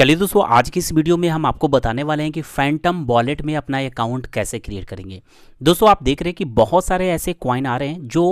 चलिए दोस्तों आज की इस वीडियो में हम आपको बताने वाले हैं कि फैंटम वॉलेट में अपना अकाउंट कैसे क्रिएट करेंगे दोस्तों आप देख रहे हैं कि बहुत सारे ऐसे क्वाइन आ रहे हैं जो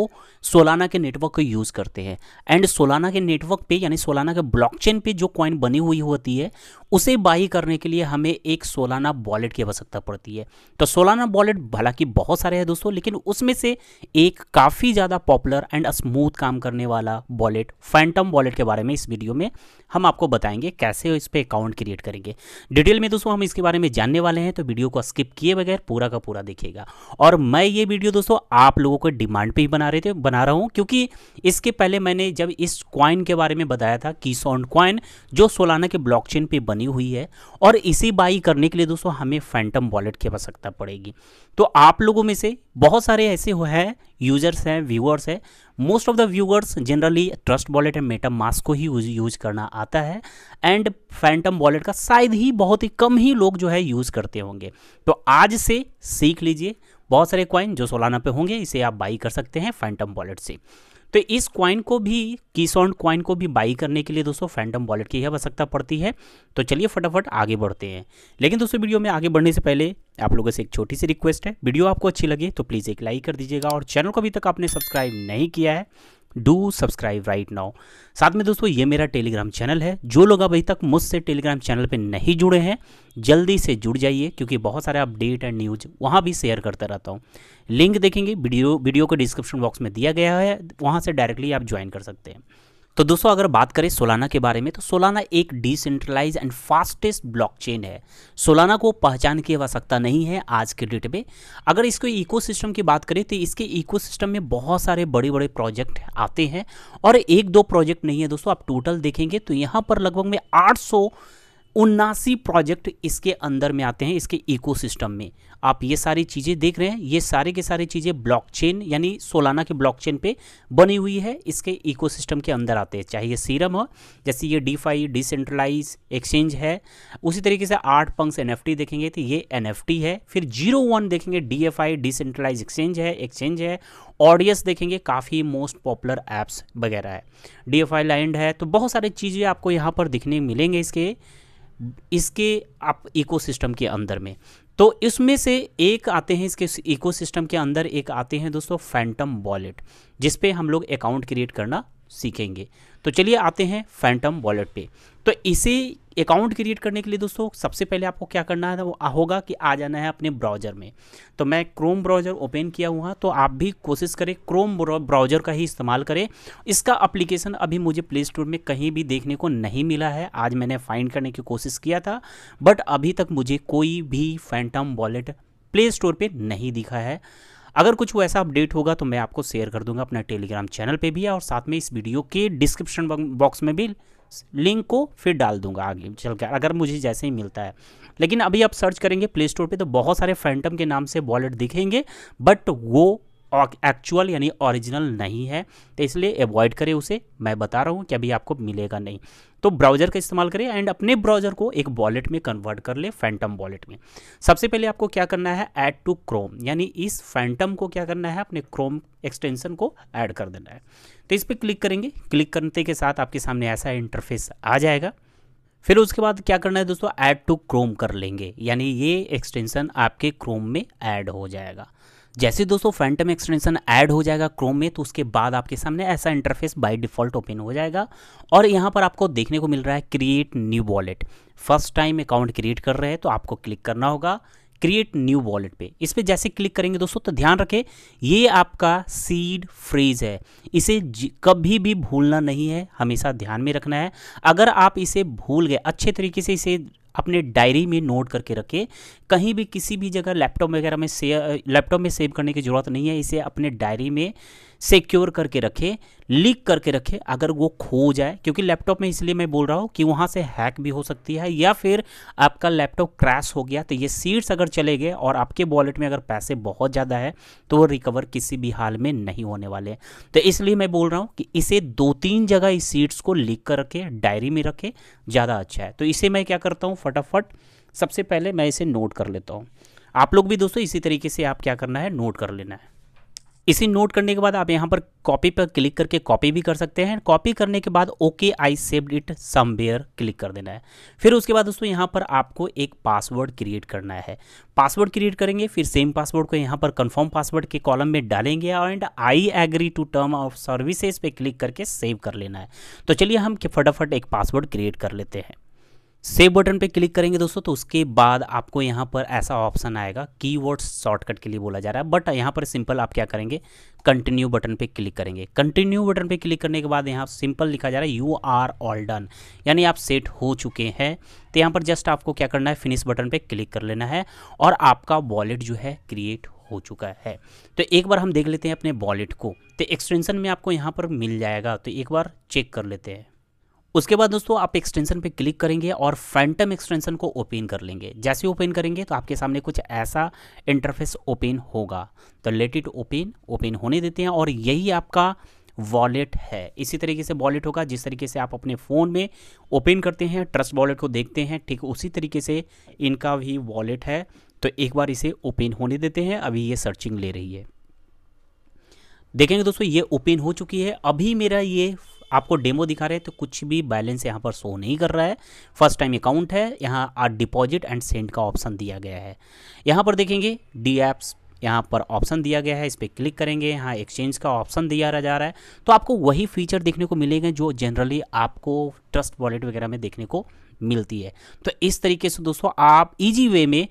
सोलाना के नेटवर्क को यूज़ करते हैं एंड सोलाना के नेटवर्क पे यानी सोलाना के ब्लॉकचेन पे जो क्वाइन बनी हुई होती है उसे बाई करने के लिए हमें एक सोलाना वॉलेट की आवश्यकता पड़ती है तो सोलाना वॉलेट हालांकि बहुत सारे हैं दोस्तों लेकिन उसमें से एक काफ़ी ज़्यादा पॉपुलर एंड स्मूथ काम करने वाला वॉलेट फैंटम वॉलेट के बारे में इस वीडियो में हम आपको बताएंगे कैसे इस पर अकाउंट क्रिएट करेंगे डिटेल में दोस्तों हम इसके बारे में जानने वाले हैं तो वीडियो को स्किप किए बगैर पूरा का पूरा देखिएगा और मैं ये वीडियो दोस्तों आप लोगों को डिमांड पर ही बना रहे थे बना रहा हूँ क्योंकि इसके पहले मैंने जब इस क्वाइन के बारे में बताया था कीसॉन क्वाइन जो सोलाना के ब्लॉक पे बन बनी हुई है और इसे बाई करने के लिए दोस्तों हमें फैंटम वॉलेट की आवश्यकता पड़ेगी तो आप लोगों में से बहुत सारे ऐसे हैं यूजर्स हैं व्यूअर्स हैं most of the viewers generally trust wallet and MetaMask को ही यूज करना आता है एंड फैंटम वॉलेट का शायद ही बहुत ही कम ही लोग जो है यूज़ करते होंगे तो आज से सीख लीजिए बहुत सारे क्वाइन जो सोलाना पे होंगे इसे आप बाई कर सकते हैं फैंटम वॉलेट से तो इस क्वाइन को भी की सॉन्ड क्वाइन को भी बाई करने के लिए दोस्तों फैंडम वॉलेट की आवश्यकता पड़ती है तो चलिए फटाफट आगे बढ़ते हैं लेकिन दोस्तों वीडियो में आगे बढ़ने से पहले आप लोगों से एक छोटी सी रिक्वेस्ट है वीडियो आपको अच्छी लगे तो प्लीज़ एक लाइक कर दीजिएगा और चैनल को अभी तक आपने सब्सक्राइब नहीं किया है डू सब्सक्राइब राइट नाउ साथ में दोस्तों ये मेरा टेलीग्राम चैनल है जो लोग अभी तक मुझसे टेलीग्राम चैनल पर नहीं जुड़े हैं जल्दी से जुड़ जाइए क्योंकि बहुत सारे अपडेट एंड न्यूज वहाँ भी शेयर करता रहता हूँ लिंक देखेंगे वीडियो वीडियो को डिस्क्रिप्शन बॉक्स में दिया गया है वहाँ से डायरेक्टली आप ज्वाइन कर सकते हैं तो दोस्तों अगर बात करें सोलाना के बारे में तो सोलाना एक डिसेंट्रलाइज एंड फास्टेस्ट ब्लॉकचेन है सोलाना को पहचान की आवश्यकता नहीं है आज के डेट में अगर इसको इकोसिस्टम की बात करें तो इसके इकोसिस्टम में बहुत सारे बड़े बड़े प्रोजेक्ट आते हैं और एक दो प्रोजेक्ट नहीं है दोस्तों आप टोटल देखेंगे तो यहाँ पर लगभग में आठ उन्नासी प्रोजेक्ट इसके अंदर में आते हैं इसके इकोसिस्टम में आप ये सारी चीज़ें देख रहे हैं ये सारे के सारे चीज़ें ब्लॉकचेन यानी सोलाना के ब्लॉकचेन पे बनी हुई है इसके इकोसिस्टम के अंदर आते हैं चाहे ये सीरम हो जैसे ये डीफाई डिसेंट्रलाइज एक्सचेंज है उसी तरीके से आठ पंक्स एन देखेंगे तो ये एन है फिर जीरो वन देखेंगे डी एफ डिसेंट्रलाइज एक्सचेंज है एक्सचेंज है ऑडियस देखेंगे काफ़ी मोस्ट पॉपुलर ऐप्स वगैरह है डी एफ लैंड है तो बहुत सारी चीज़ें आपको यहाँ पर दिखने मिलेंगे इसके इसके आप इकोसिस्टम के अंदर में तो इसमें से एक आते हैं इसके इकोसिस्टम के अंदर एक आते हैं दोस्तों फैंटम वॉलेट जिसपे हम लोग अकाउंट क्रिएट करना सीखेंगे तो चलिए आते हैं फैंटम वॉलेट पे तो इसे अकाउंट क्रिएट करने के लिए दोस्तों सबसे पहले आपको क्या करना है वो होगा कि आ जाना है अपने ब्राउज़र में तो मैं क्रोम ब्राउज़र ओपन किया हुआ तो आप भी कोशिश करें क्रोम ब्राउज़र का ही इस्तेमाल करें इसका अप्लीकेशन अभी मुझे प्ले स्टोर में कहीं भी देखने को नहीं मिला है आज मैंने फाइंड करने की कोशिश किया था बट अभी तक मुझे कोई भी फैंटम वॉलेट प्ले स्टोर पर नहीं दिखा है अगर कुछ वैसा अपडेट होगा तो मैं आपको शेयर कर दूंगा अपने टेलीग्राम चैनल पे भी और साथ में इस वीडियो के डिस्क्रिप्शन बॉक्स में भी लिंक को फिर डाल दूंगा आगे चल के अगर मुझे जैसे ही मिलता है लेकिन अभी आप सर्च करेंगे प्ले स्टोर पर तो बहुत सारे फैंटम के नाम से वॉलेट दिखेंगे बट वो एक्चुअल यानी ओरिजिनल नहीं है तो इसलिए अवॉइड करें उसे मैं बता रहा हूँ कि अभी आपको मिलेगा नहीं तो ब्राउज़र का इस्तेमाल करें एंड अपने ब्राउज़र को एक वॉलेट में कन्वर्ट कर ले फैंटम वॉलेट में सबसे पहले आपको क्या करना है ऐड टू क्रोम यानी इस फैंटम को क्या करना है अपने क्रोम एक्सटेंशन को ऐड कर देना है तो इस पर क्लिक करेंगे क्लिक करने के साथ आपके सामने ऐसा इंटरफेस आ जाएगा फिर उसके बाद क्या करना है दोस्तों ऐड टू क्रोम कर लेंगे यानी ये एक्सटेंशन आपके क्रोम में ऐड हो जाएगा जैसे दोस्तों फैंटम एक्सटेंशन ऐड हो जाएगा क्रोम में तो उसके बाद आपके सामने ऐसा इंटरफेस बाय डिफ़ॉल्ट ओपन हो जाएगा और यहाँ पर आपको देखने को मिल रहा है create new wallet first time account create कर रहे हैं तो आपको क्लिक करना होगा क्रिएट न्यू वॉलेट पे इस पर जैसे क्लिक करेंगे दोस्तों तो ध्यान रखें ये आपका सीड फ्रीज है इसे कभी भी भूलना नहीं है हमेशा ध्यान में रखना है अगर आप इसे भूल गए अच्छे तरीके से इसे अपने डायरी में नोट करके रखें कहीं भी किसी भी जगह लैपटॉप वगैरह में लैपटॉप में सेव करने की ज़रूरत नहीं है इसे अपने डायरी में सिक्योर करके रखें लीक करके रखें अगर वो खो जाए क्योंकि लैपटॉप में इसलिए मैं बोल रहा हूँ कि वहाँ से हैक भी हो सकती है या फिर आपका लैपटॉप क्रैश हो गया तो ये सीड्स अगर चले गए और आपके वॉलेट में अगर पैसे बहुत ज़्यादा है तो वो रिकवर किसी भी हाल में नहीं होने वाले तो इसलिए मैं बोल रहा हूँ कि इसे दो तीन जगह इस सीड्स को लीक कर रखें डायरी में रखें ज़्यादा अच्छा है तो इसे मैं क्या करता हूँ फटाफट सबसे पहले मैं इसे नोट कर लेता हूँ आप लोग भी दोस्तों इसी तरीके से आप क्या करना है नोट कर लेना है इसे नोट करने के बाद आप यहाँ पर कॉपी पर क्लिक करके कॉपी भी कर सकते हैं कॉपी करने के बाद okay I saved it somewhere click कर देना है फिर उसके बाद दोस्तों यहाँ पर आपको एक पासवर्ड क्रिएट करना है पासवर्ड क्रिएट करेंगे फिर सेम पासवर्ड को यहाँ पर कंफर्म पासवर्ड के कॉलम में डालेंगे and I agree to term of services पे क्लिक करके सेव कर लेना है तो चलिए हम फटाफट एक पासवर्ड क्रिएट कर लेते हैं सेव बटन पे क्लिक करेंगे दोस्तों तो उसके बाद आपको यहाँ पर ऐसा ऑप्शन आएगा कीवर्ड शॉर्टकट के लिए बोला जा रहा है बट यहाँ पर सिंपल आप क्या करेंगे कंटिन्यू बटन पे क्लिक करेंगे कंटिन्यू बटन पे क्लिक करने के बाद यहाँ सिंपल लिखा जा रहा है यू आर ऑल डन यानी आप सेट हो चुके हैं तो यहाँ पर जस्ट आपको क्या करना है फिनिश बटन पर क्लिक कर लेना है और आपका वॉलेट जो है क्रिएट हो चुका है तो एक बार हम देख लेते हैं अपने वॉलेट को तो एक्सटेंशन में आपको यहाँ पर मिल जाएगा तो एक बार चेक कर लेते हैं उसके बाद दोस्तों आप एक्सटेंशन पे क्लिक करेंगे और फैंटम एक्सटेंशन को ओपन कर लेंगे जैसे ओपन करेंगे तो आपके सामने कुछ ऐसा इंटरफेस ओपन होगा तो लेट इट ओपन ओपन होने देते हैं और यही आपका वॉलेट है इसी तरीके से वॉलेट होगा जिस तरीके से आप अपने फ़ोन में ओपन करते हैं ट्रस्ट वॉलेट को देखते हैं ठीक उसी तरीके से इनका भी वॉलेट है तो एक बार इसे ओपन होने देते हैं अभी ये सर्चिंग ले रही है देखेंगे दोस्तों ये ओपन हो चुकी है अभी मेरा ये आपको डेमो दिखा रहे हैं तो कुछ भी बैलेंस यहाँ पर शो नहीं कर रहा है फर्स्ट टाइम अकाउंट है यहाँ आर डिपॉजिट एंड सेंड का ऑप्शन दिया गया है यहाँ पर देखेंगे डी एप्स यहाँ पर ऑप्शन दिया गया है इस पर क्लिक करेंगे यहाँ एक्सचेंज का ऑप्शन दिया जा रहा है तो आपको वही फीचर देखने को मिलेगा जो जनरली आपको ट्रस्ट वॉलेट वगैरह में देखने को मिलती है तो इस तरीके से दोस्तों आप इजी वे में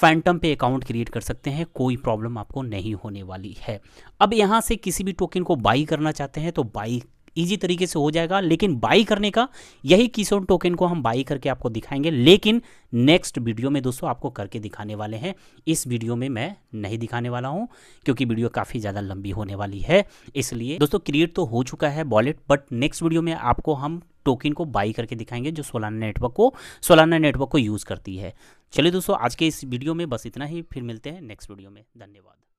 फैंटम पे अकाउंट क्रिएट कर सकते हैं कोई प्रॉब्लम आपको नहीं होने वाली है अब यहाँ से किसी भी टोकन को बाई करना चाहते हैं तो बाई ईजी तरीके से हो जाएगा लेकिन बाई करने का यही किसोन टोकन को हम बाई करके आपको दिखाएंगे लेकिन नेक्स्ट वीडियो में दोस्तों आपको करके दिखाने वाले हैं इस वीडियो में मैं नहीं दिखाने वाला हूं क्योंकि वीडियो काफ़ी ज़्यादा लंबी होने वाली है इसलिए दोस्तों क्रिएट तो हो चुका है वॉलेट बट नेक्स्ट वीडियो में आपको हम टोकन को बाई करके दिखाएंगे जो सोलाना नेटवर्क को सोलाना नेटवर्क को यूज़ करती है चलिए दोस्तों आज के इस वीडियो में बस इतना ही फिर मिलते हैं नेक्स्ट वीडियो में धन्यवाद